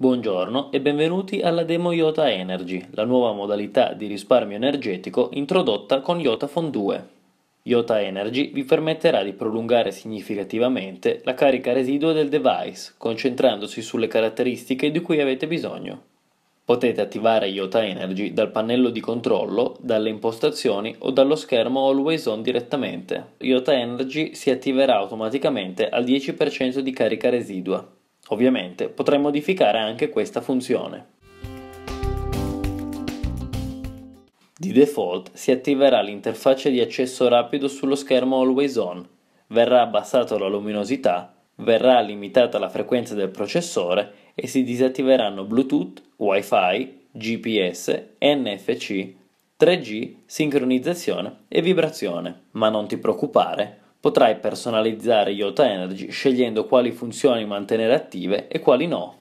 Buongiorno e benvenuti alla demo IOTA Energy, la nuova modalità di risparmio energetico introdotta con IOTA Fond 2. IOTA Energy vi permetterà di prolungare significativamente la carica residua del device, concentrandosi sulle caratteristiche di cui avete bisogno. Potete attivare IOTA Energy dal pannello di controllo, dalle impostazioni o dallo schermo Always On direttamente. IOTA Energy si attiverà automaticamente al 10% di carica residua. Ovviamente potrai modificare anche questa funzione. Di default si attiverà l'interfaccia di accesso rapido sullo schermo Always On, verrà abbassata la luminosità, verrà limitata la frequenza del processore e si disattiveranno Bluetooth, Wi-Fi, GPS, NFC, 3G, sincronizzazione e vibrazione. Ma non ti preoccupare, Potrai personalizzare Yota Energy scegliendo quali funzioni mantenere attive e quali no.